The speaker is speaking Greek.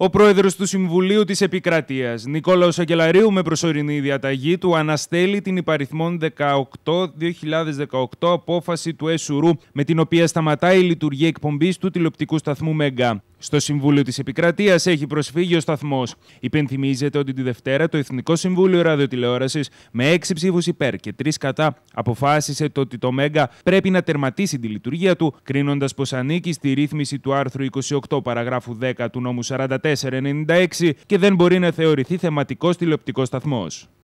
Ο πρόεδρος του Συμβουλίου της Επικρατείας, Νικόλαος Αγγελαρίου, με προσωρινή διαταγή του, αναστέλει την υπαριθμόν 18-2018 απόφαση του ΕΣΟΥΡΟΥ, με την οποία σταματάει η λειτουργία εκπομπής του τηλεοπτικού σταθμού ΜΕΓΑ. Στο Συμβούλιο της Επικρατείας έχει προσφύγει ο σταθμός. Υπενθυμίζεται ότι τη Δευτέρα το Εθνικό Συμβούλιο Ραδιοτηλεόρασης με έξι ψήφους υπέρ και 3 κατά αποφάσισε το ότι το ΜΕΓΑ πρέπει να τερματίσει τη λειτουργία του, κρίνοντας πως ανήκει στη ρύθμιση του άρθρου 28 παραγράφου 10 του νόμου 4496 και δεν μπορεί να θεωρηθεί θεματικός τηλεοπτικός σταθμός.